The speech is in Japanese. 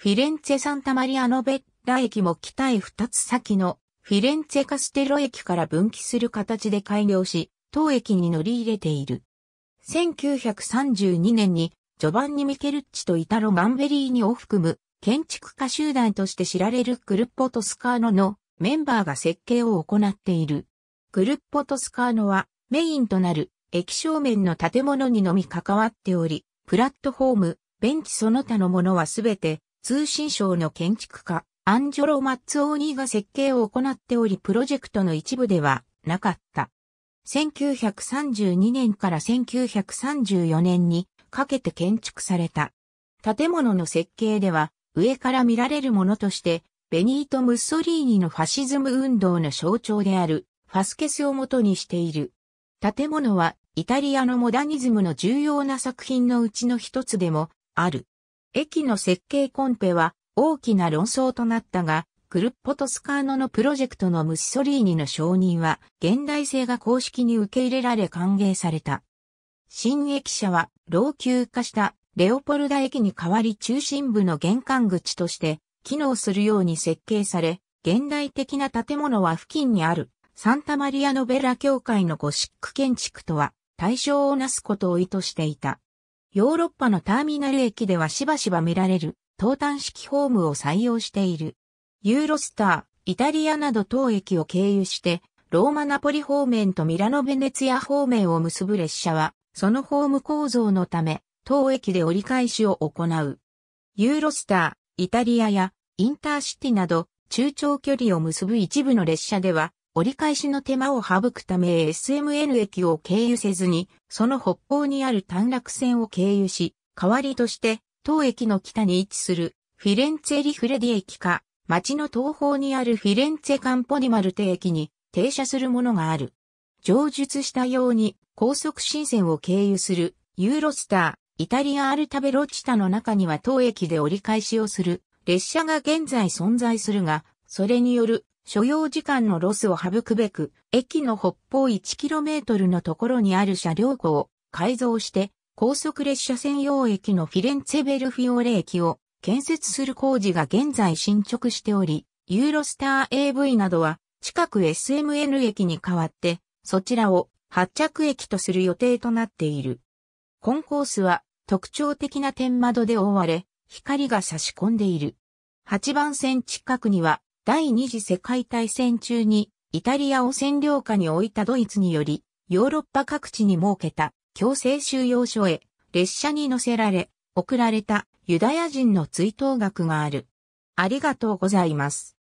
フィレンツェ・サンタマリアノ・ベッラ駅も北へ2つ先のフィレンツェ・カステロ駅から分岐する形で開業し、当駅に乗り入れている。1932年にジョバンニ・ミケルッチとイタロ・ガンベリーニを含む建築家集団として知られるクルッポ・トスカーノのメンバーが設計を行っている。クルッポ・トスカーノはメインとなる駅正面の建物にのみ関わっており、プラットフォーム、ベンチその他のものはすべて通信省の建築家、アンジョロ・マッツオーニーが設計を行っておりプロジェクトの一部ではなかった。1932年から1934年にかけて建築された。建物の設計では上から見られるものとして、ベニート・ムッソリーニのファシズム運動の象徴であるファスケスをもとにしている。建物はイタリアのモダニズムの重要な作品のうちの一つでもある。駅の設計コンペは大きな論争となったが、クルッポトスカーノのプロジェクトのムッソリーニの承認は現代性が公式に受け入れられ歓迎された。新駅舎は老朽化したレオポルダ駅に代わり中心部の玄関口として機能するように設計され、現代的な建物は付近にあるサンタマリアノベラ教会のゴシック建築とは対象をなすことを意図していた。ヨーロッパのターミナル駅ではしばしば見られる、東端式ホームを採用している。ユーロスター、イタリアなど当駅を経由して、ローマナポリ方面とミラノベネツィア方面を結ぶ列車は、そのホーム構造のため、当駅で折り返しを行う。ユーロスター、イタリアやインターシティなど中長距離を結ぶ一部の列車では、折り返しの手間を省くため SMN 駅を経由せずに、その北方にある短絡線を経由し、代わりとして、当駅の北に位置するフィレンツェリフレディ駅か、町の東方にあるフィレンツェカンポニマルテ駅に停車するものがある。上述したように高速新線を経由するユーロスター、イタリアアルタベロチタの中には当駅で折り返しをする列車が現在存在するが、それによる所要時間のロスを省くべく、駅の北方 1km のところにある車両庫を改造して、高速列車専用駅のフィレンツェベルフィオレ駅を建設する工事が現在進捗しており、ユーロスター AV などは近く SMN 駅に代わって、そちらを発着駅とする予定となっている。コンコースは特徴的な天窓で覆われ、光が差し込んでいる。8番線近くには第二次世界大戦中にイタリアを占領下に置いたドイツにより、ヨーロッパ各地に設けた強制収容所へ列車に乗せられ、送られたユダヤ人の追悼額がある。ありがとうございます。